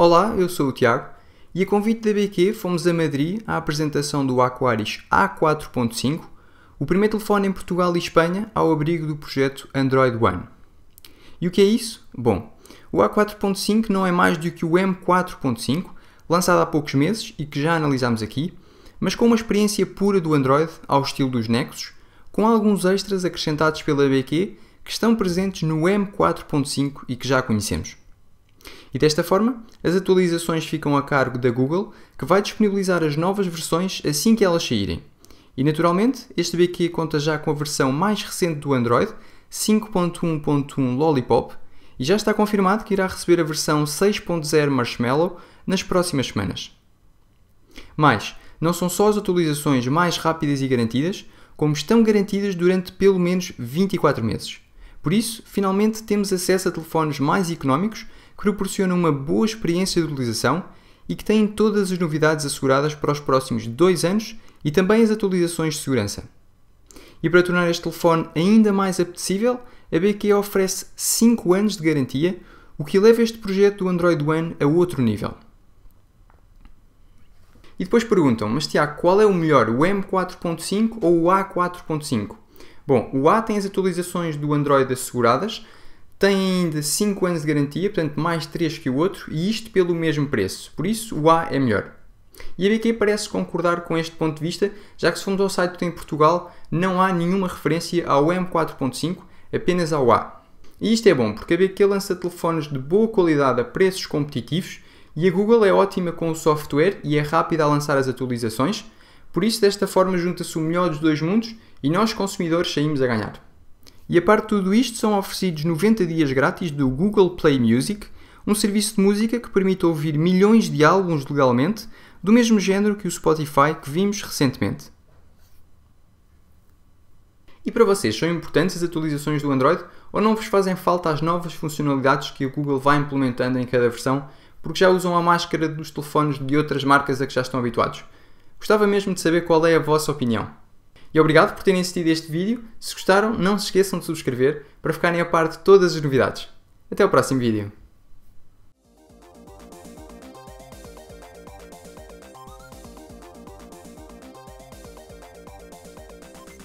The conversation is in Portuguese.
Olá, eu sou o Tiago e a convite da BQ fomos a Madrid à apresentação do Aquaris A4.5, o primeiro telefone em Portugal e Espanha ao abrigo do projeto Android One. E o que é isso? Bom, o A4.5 não é mais do que o M4.5, lançado há poucos meses e que já analisámos aqui, mas com uma experiência pura do Android ao estilo dos Nexus, com alguns extras acrescentados pela BQ que estão presentes no M4.5 e que já conhecemos. E desta forma, as atualizações ficam a cargo da Google, que vai disponibilizar as novas versões assim que elas saírem. E naturalmente, este BQ conta já com a versão mais recente do Android, 5.1.1 Lollipop, e já está confirmado que irá receber a versão 6.0 Marshmallow nas próximas semanas. Mas, não são só as atualizações mais rápidas e garantidas, como estão garantidas durante pelo menos 24 meses. Por isso, finalmente temos acesso a telefones mais económicos que proporcionam uma boa experiência de utilização e que têm todas as novidades asseguradas para os próximos dois anos e também as atualizações de segurança. E para tornar este telefone ainda mais apetecível, a BQ oferece 5 anos de garantia, o que leva este projeto do Android One a outro nível. E depois perguntam, mas Tiago, qual é o melhor, o M4.5 ou o A4.5? Bom, o A tem as atualizações do Android asseguradas, tem ainda 5 anos de garantia, portanto mais 3 que o outro, e isto pelo mesmo preço. Por isso, o A é melhor. E a BQ parece concordar com este ponto de vista, já que se formos ao site que tem em Portugal, não há nenhuma referência ao M4.5, apenas ao A. E isto é bom, porque a BQ lança telefones de boa qualidade a preços competitivos e a Google é ótima com o software e é rápida a lançar as atualizações, por isso, desta forma, junta-se o melhor dos dois mundos e nós, consumidores, saímos a ganhar. E a parte de tudo isto, são oferecidos 90 dias grátis do Google Play Music, um serviço de música que permite ouvir milhões de álbuns legalmente, do mesmo género que o Spotify que vimos recentemente. E para vocês, são importantes as atualizações do Android ou não vos fazem falta as novas funcionalidades que o Google vai implementando em cada versão, porque já usam a máscara dos telefones de outras marcas a que já estão habituados? Gostava mesmo de saber qual é a vossa opinião. E obrigado por terem assistido este vídeo. Se gostaram, não se esqueçam de subscrever para ficarem a par de todas as novidades. Até o próximo vídeo.